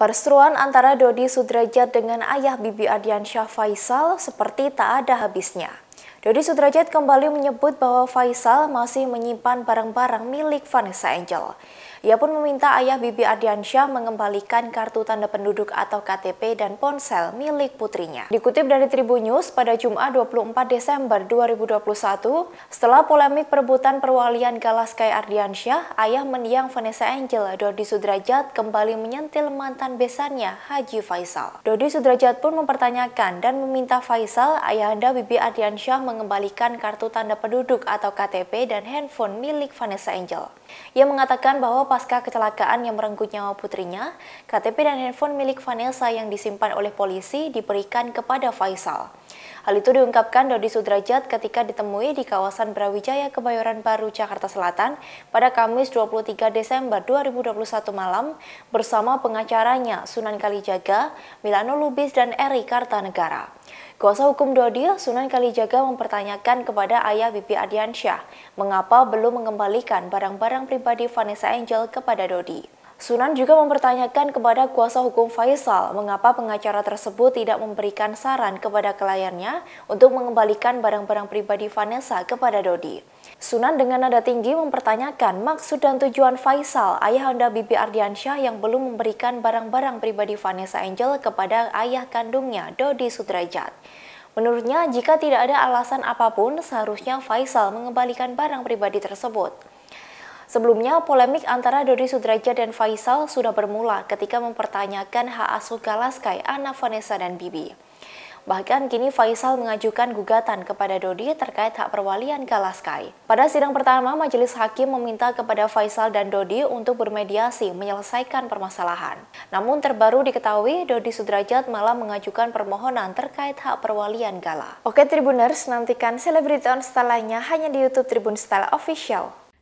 Perseruan antara Dodi Sudrajat dengan ayah Bibi Ardiansyah Faisal seperti tak ada habisnya. Dodi Sudrajat kembali menyebut bahwa Faisal masih menyimpan barang-barang milik Vanessa Angel. Ia pun meminta ayah Bibi Ardiansyah mengembalikan kartu tanda penduduk atau KTP dan ponsel milik putrinya. Dikutip dari Tribun News pada Jumat 24 Desember 2021, setelah polemik perebutan perwalian Galaskai Ardiansyah, ayah mendiang Vanessa Angel, Dodi Sudrajat, kembali menyentil mantan besannya Haji Faisal. Dodi Sudrajat pun mempertanyakan dan meminta Faisal, ayahanda Bibi Ardiansyah mengembalikan kartu tanda penduduk atau KTP dan handphone milik Vanessa Angel. Ia mengatakan bahwa pasca kecelakaan yang merenggut nyawa putrinya, KTP dan handphone milik Vanessa yang disimpan oleh polisi diberikan kepada Faisal. Hal itu diungkapkan Dodi Sudrajat ketika ditemui di kawasan Brawijaya, Kebayoran Baru, Jakarta Selatan pada Kamis 23 Desember 2021 malam bersama pengacaranya Sunan Kalijaga, Milano Lubis, dan Eri Kartanegara. Kuasa hukum Dodi, Sunan Kalijaga mempertanyakan kepada ayah Bibi Adiansyah mengapa belum mengembalikan barang-barang pribadi Vanessa Angel kepada Dodi. Sunan juga mempertanyakan kepada kuasa hukum Faisal mengapa pengacara tersebut tidak memberikan saran kepada kliennya untuk mengembalikan barang-barang pribadi Vanessa kepada Dodi. Sunan dengan nada tinggi mempertanyakan maksud dan tujuan Faisal, ayahanda Bibi Ardiansyah yang belum memberikan barang-barang pribadi Vanessa Angel kepada ayah kandungnya Dodi Sudrajat. Menurutnya, jika tidak ada alasan apapun, seharusnya Faisal mengembalikan barang pribadi tersebut. Sebelumnya, polemik antara Dodi Sudrajat dan Faisal sudah bermula ketika mempertanyakan hak asuh Galaskai, anak Vanessa dan Bibi. Bahkan kini Faisal mengajukan gugatan kepada Dodi terkait hak perwalian Galaskai. Pada sidang pertama, Majelis Hakim meminta kepada Faisal dan Dodi untuk bermediasi menyelesaikan permasalahan. Namun terbaru diketahui, Dodi Sudrajat malah mengajukan permohonan terkait hak perwalian Gala. Oke Tribuners, nantikan selebriti on lainnya hanya di Youtube Tribun Style Official.